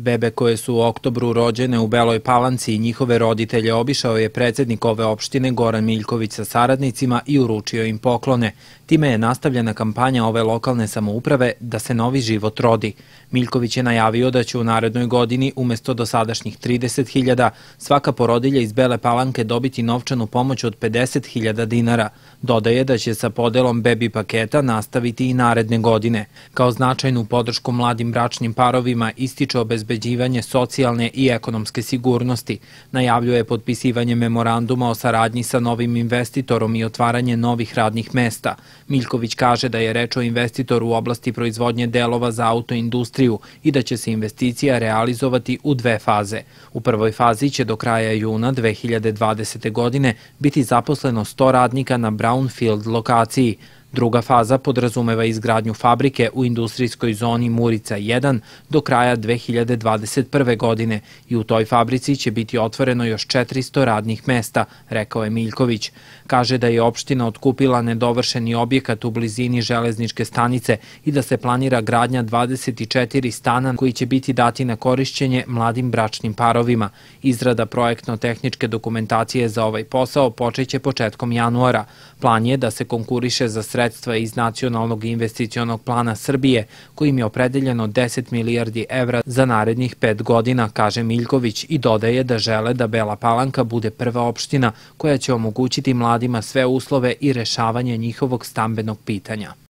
Bebe koje su u oktobru rođene u Beloj Palanci i njihove roditelje obišao je predsednik ove opštine Goran Miljković sa saradnicima i uručio im poklone. Time je nastavljena kampanja ove lokalne samouprave da se novi život rodi. Miljković je najavio da će u narednoj godini umesto dosadašnjih 30.000 svaka porodilja iz Bele Palanke dobiti novčanu pomoć od 50.000 dinara. Dodaje da će sa podelom bebi paketa nastaviti i naredne godine. Kao značajnu podršku mladim bračnim parovima ističe obezbeđenje obezbeđivanje socijalne i ekonomske sigurnosti. Najavljuje potpisivanje memoranduma o saradnji sa novim investitorom i otvaranje novih radnih mesta. Miljković kaže da je reč o investitoru u oblasti proizvodnje delova za autoindustriju i da će se investicija realizovati u dve faze. U prvoj fazi će do kraja juna 2020. godine biti zaposleno 100 radnika na Brownfield lokaciji, Druga faza podrazumeva izgradnju fabrike u industrijskoj zoni Murica 1 do kraja 2021. godine i u toj fabrici će biti otvoreno još 400 radnih mesta, rekao je Miljković. Kaže da je opština otkupila nedovršeni objekat u blizini železničke stanice i da se planira gradnja 24 stana koji će biti dati na korišćenje mladim bračnim parovima. Izrada projektno-tehničke dokumentacije za ovaj posao počeće početkom januara. Plan je da se konkuriše za sredstvo sredstva iz Nacionalnog investicionog plana Srbije, kojim je opredeljeno 10 milijardi evra za narednih pet godina, kaže Miljković i dodaje da žele da Bela Palanka bude prva opština koja će omogućiti mladima sve uslove i rešavanje njihovog stambenog pitanja.